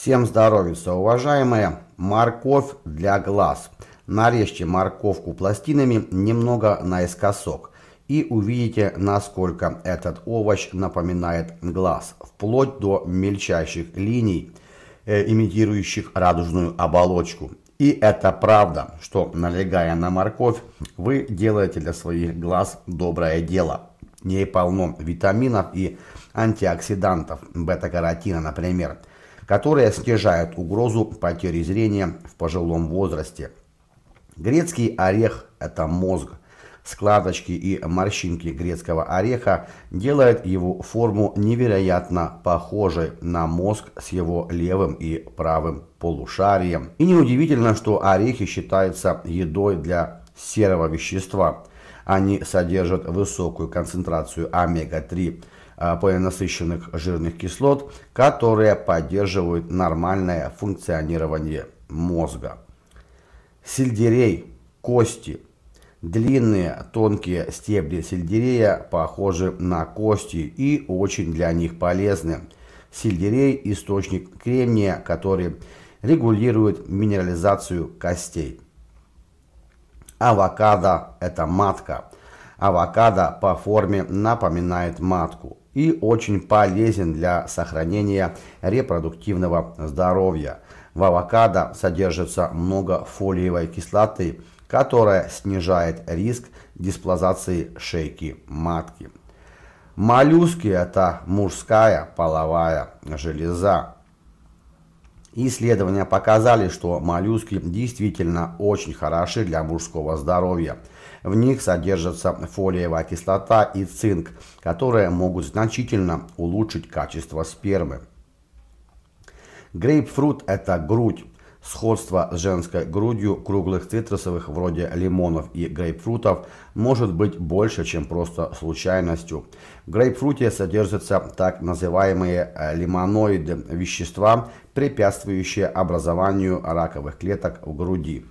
Всем здоровица, уважаемые! Морковь для глаз. Нарежьте морковку пластинами немного наискосок и увидите, насколько этот овощ напоминает глаз, вплоть до мельчайших линий, э, имитирующих радужную оболочку. И это правда, что налегая на морковь, вы делаете для своих глаз доброе дело. В ней полно витаминов и антиоксидантов, бета-каротина, например – которые снижают угрозу потери зрения в пожилом возрасте. Грецкий орех – это мозг. Складочки и морщинки грецкого ореха делают его форму невероятно похожей на мозг с его левым и правым полушарием. И неудивительно, что орехи считаются едой для серого вещества. Они содержат высокую концентрацию омега-3 а, полиненасыщенных жирных кислот, которые поддерживают нормальное функционирование мозга. Сельдерей, кости. Длинные тонкие стебли сельдерея похожи на кости и очень для них полезны. Сельдерей – источник кремния, который регулирует минерализацию костей. Авокадо – это матка – Авокадо по форме напоминает матку и очень полезен для сохранения репродуктивного здоровья. В авокадо содержится много фолиевой кислоты, которая снижает риск дисплазации шейки матки. Моллюски – это мужская половая железа. Исследования показали, что моллюски действительно очень хороши для мужского здоровья. В них содержится фолиевая кислота и цинк, которые могут значительно улучшить качество спермы. Грейпфрут – это грудь. Сходство с женской грудью круглых цитрусовых вроде лимонов и грейпфрутов может быть больше, чем просто случайностью. В грейпфруте содержатся так называемые э, лимоноиды – вещества, препятствующие образованию раковых клеток в груди.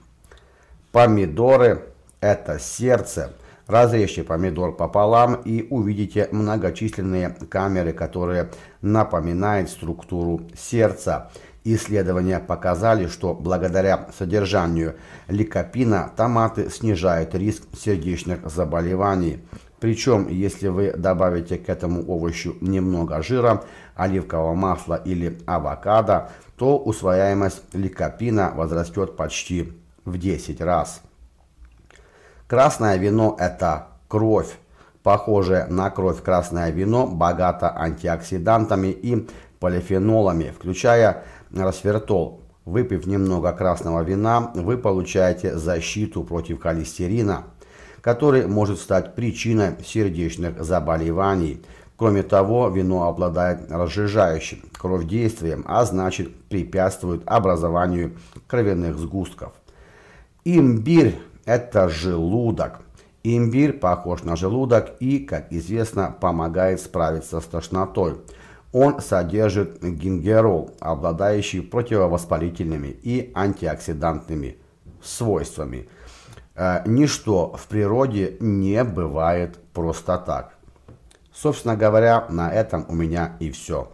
Помидоры – это сердце. Разрежьте помидор пополам и увидите многочисленные камеры, которые напоминают структуру сердца. Исследования показали, что благодаря содержанию ликопина томаты снижают риск сердечных заболеваний. Причем, если вы добавите к этому овощу немного жира, оливкового масла или авокадо, то усвояемость ликопина возрастет почти в 10 раз. Красное вино – это кровь. Похожее на кровь красное вино богато антиоксидантами и полифенолами, включая Расвертол, Выпив немного красного вина, вы получаете защиту против холестерина, который может стать причиной сердечных заболеваний. Кроме того, вино обладает разжижающим кровь действием, а значит препятствует образованию кровяных сгустков. Имбирь – это желудок. Имбирь похож на желудок и, как известно, помогает справиться с тошнотой – он содержит гингерол, обладающий противовоспалительными и антиоксидантными свойствами. Э, ничто в природе не бывает просто так. Собственно говоря, на этом у меня и все.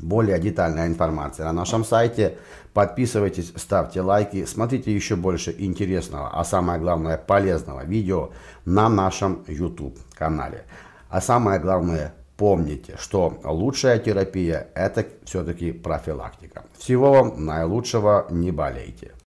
Более детальная информация на нашем сайте. Подписывайтесь, ставьте лайки, смотрите еще больше интересного, а самое главное полезного видео на нашем YouTube канале. А самое главное помните, что лучшая терапия – это все-таки профилактика. Всего вам наилучшего, не болейте.